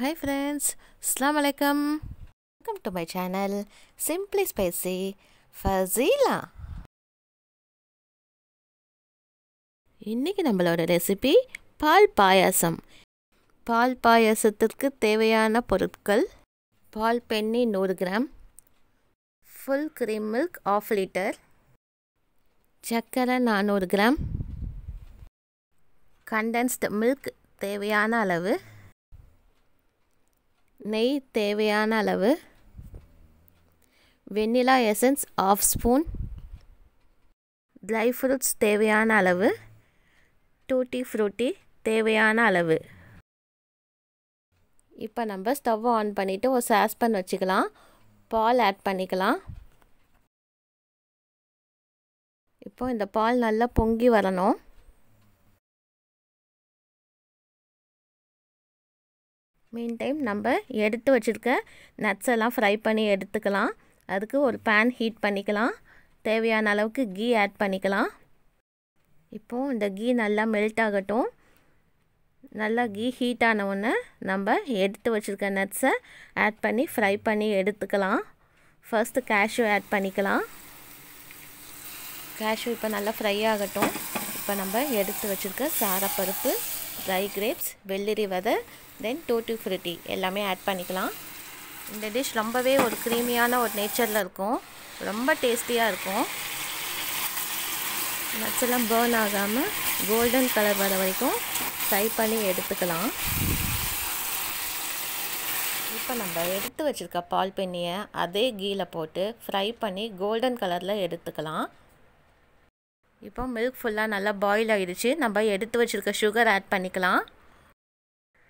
hi friends அஸ்லாம் வலைக்கம் welcome to my channel simply spicy Fazeela இன்றைக்கி நம்மளோட ரெசிபி பால் பாயாசம் பால் பாயாசத்திற்கு தேவையான பொருட்கள் பால் பெண்ணி நூறு gram full cream milk half litre சர்க்கரை நானூறு கிராம் கண்டென்ஸ்டு மில்க் தேவையான அளவு நெய் தேவையான அளவு vanilla essence half spoon dry fruits தேவையான அளவு டூட்டி ஃப்ரூட்டி தேவையான அளவு இப்போ நம்ம ஸ்டவ் ஆன் பண்ணிவிட்டு ஒரு சாஸ்பன் வச்சுக்கலாம் பால் ஆட் பண்ணிக்கலாம் இப்போ இந்த பால் நல்லா பொங்கி வரணும் மீன் டைம் நம்ம எடுத்து வச்சுருக்க நட்ஸ் எல்லாம் ஃப்ரை பண்ணி எடுத்துக்கலாம் அதுக்கு ஒரு பேன் ஹீட் பண்ணிக்கலாம் தேவையான அளவுக்கு கீ ஆட் பண்ணிக்கலாம் இப்போது இந்த கீ நல்லா மெல்ட் ஆகட்டும் நல்லா கீ ஹீட் ஆனவுடனே நம்ம எடுத்து வச்சுருக்க நட்ஸை ஆட் பண்ணி ஃப்ரை பண்ணி எடுத்துக்கலாம் ஃபர்ஸ்ட்டு கேஷ்யூ ஆட் பண்ணிக்கலாம் கேஷ்யூ இப்போ நல்லா ஃப்ரை ஆகட்டும் இப்போ நம்ம எடுத்து வச்சுருக்க சாரப்பருப்பு ட்ரை கிரேப்ஸ் வெள்ளரி விதை தென் டோட்டு ஃப்ரிட்டி எல்லாமே ஆட் பண்ணிக்கலாம் இந்த டிஷ் ரொம்பவே ஒரு க்ரீமியான ஒரு நேச்சரில் இருக்கும் ரொம்ப டேஸ்டியாக இருக்கும் நட்ஸ் எல்லாம் பேர்ன் ஆகாமல் கோல்டன் கலர் வர வரைக்கும் ஃப்ரை பண்ணி எடுத்துக்கலாம் இப்போ நம்ம எடுத்து வச்சுருக்க பால் பெண்ணியை அதே கீழே போட்டு ஃப்ரை பண்ணி கோல்டன் கலரில் எடுத்துக்கலாம் இப்போ மில்க் ஃபுல்லாக நல்லா பாயில் ஆகிடுச்சு நம்ம எடுத்து வச்சுருக்க சுகர் ஆட் பண்ணிக்கலாம்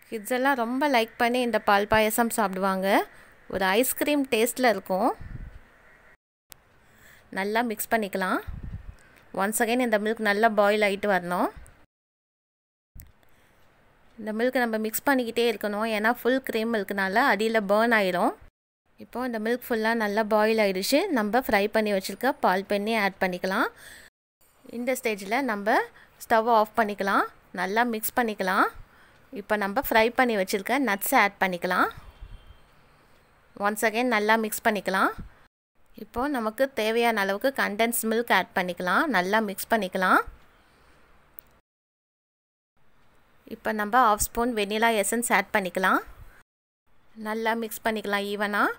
கிட்ஸ் எல்லாம் ரொம்ப லைக் பண்ணி இந்த பால் பாயசம் சாப்பிடுவாங்க ஒரு ஐஸ்கிரீம் டேஸ்ட்டில் இருக்கும் நல்லா மிக்ஸ் பண்ணிக்கலாம் ஒன்ஸ் அகைன் இந்த மில்க் நல்லா பாயில் ஆகிட்டு வரணும் இந்த மில்க் நம்ம மிக்ஸ் பண்ணிக்கிட்டே இருக்கணும் ஏன்னா ஃபுல் க்ரீம் மில்க்னால அடியில் பேர்ன் ஆயிரும் இப்போது இந்த மில்க் ஃபுல்லாக நல்லா பாயில் ஆகிடுச்சு நம்ம ஃப்ரை பண்ணி வச்சுருக்க பால் பண்ணி ஆட் பண்ணிக்கலாம் இந்த ஸ்டேஜில் நம்ம ஸ்டவ் ஆஃப் பண்ணிக்கலாம் நல்லா மிக்ஸ் பண்ணிக்கலாம் இப்போ நம்ம ஃப்ரை பண்ணி வச்சுருக்க நட்ஸை ஆட் பண்ணிக்கலாம் ஒன்ஸ் அகைன் நல்லா மிக்ஸ் பண்ணிக்கலாம் இப்போது நமக்கு தேவையான அளவுக்கு கண்டென்ஸ் மில்க் ஆட் பண்ணிக்கலாம் நல்லா மிக்ஸ் பண்ணிக்கலாம் இப்போ நம்ம half spoon vanilla essence add பண்ணிக்கலாம் நல்லா மிக்ஸ் பண்ணிக்கலாம் ஈவனாக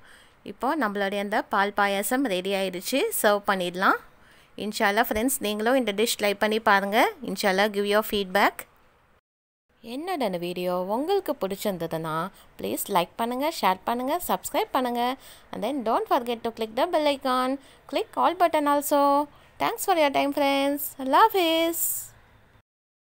இப்போது நம்மளுடைய அந்த பால் பாயாசம் ரெடி ஆயிடுச்சு சர்வ் பண்ணிடலாம் இன்ஷால்லா ஃப்ரெண்ட்ஸ் நீங்களும் இந்த டிஷ் ட்ரை பண்ணி பாருங்கள் இன்ஷால்லா கிவ் யோர் ஃபீட்பேக் என்னோட வீடியோ உங்களுக்கு பிடிச்சிருந்ததுன்னா ப்ளீஸ் லைக் பண்ணுங்கள் ஷேர் பண்ணுங்கள் சப்ஸ்கிரைப் பண்ணுங்கள் and then don't forget to click the bell icon click all button also thanks for your time friends love is